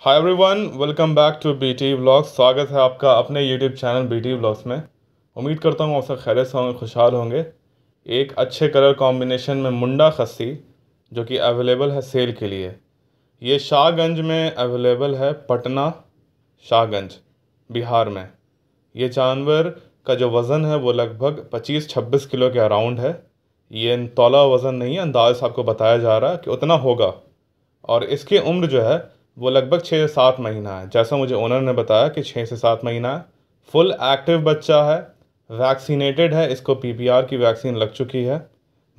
hi everyone welcome back to B T स्वागत है आपका अपने YouTube channel B T blogs में उम्मीद करता हूँ आप सब खैर से होंगे खुशहाल होंगे एक अच्छे कलर कॉम्बिनेशन में मुंडा खस्सी जो कि अवेलेबल है सेल के लिए ये शाहगंज में अवेलेबल है पटना शाहगंज बिहार में ये जानवर का जो वज़न है वो लगभग 25-26 किलो के अराउंड है ये तोला वज़न नहीं है अंदाज आपको बताया जा रहा है कि उतना होगा और इसकी उम्र जो है वो लगभग छः से सात महीना है जैसा मुझे ओनर ने बताया कि छः से सात महीना है फुल एक्टिव बच्चा है वैक्सीनेटेड है इसको पीपीआर की वैक्सीन लग चुकी है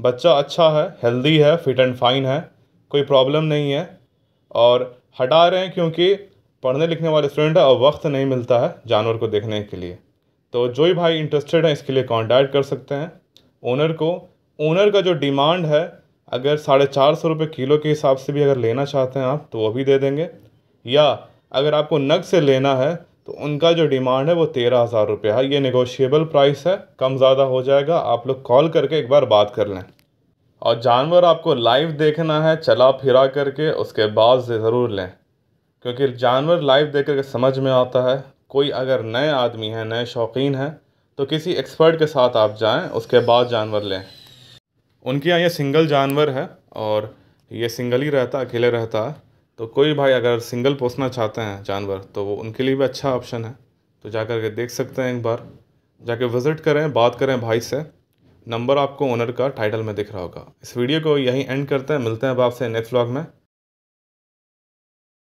बच्चा अच्छा है हेल्दी है फिट एंड फाइन है कोई प्रॉब्लम नहीं है और हटा रहे हैं क्योंकि पढ़ने लिखने वाले स्टूडेंट है और वक्त नहीं मिलता है जानवर को देखने के लिए तो जो भी भाई इंटरेस्टेड हैं इसके लिए कॉन्टैक्ट कर सकते हैं ओनर को ओनर का जो डिमांड है अगर साढ़े चार सौ रुपये किलो के हिसाब से भी अगर लेना चाहते हैं आप तो वो भी दे देंगे या अगर आपको नग से लेना है तो उनका जो डिमांड है वो तेरह हज़ार रुपये है ये नेगोशिएबल प्राइस है कम ज़्यादा हो जाएगा आप लोग कॉल करके एक बार बात कर लें और जानवर आपको लाइव देखना है चला फिरा करके उसके बाद ज़रूर लें क्योंकि जानवर लाइव देख करके समझ में आता है कोई अगर नए आदमी हैं नए शौकीन हैं तो किसी एक्सपर्ट के साथ आप जाएं उसके बाद जानवर लें उनके यहाँ ये सिंगल जानवर है और ये सिंगल ही रहता अकेले रहता है तो कोई भाई अगर सिंगल पोसना चाहते हैं जानवर तो वो उनके लिए भी अच्छा ऑप्शन है तो जा कर के देख सकते हैं एक बार जाके विज़िट करें बात करें भाई से नंबर आपको ओनर का टाइटल में दिख रहा होगा इस वीडियो को यहीं एंड करते हैं मिलते हैं अब आपसे नेक्स्ट व्लॉग में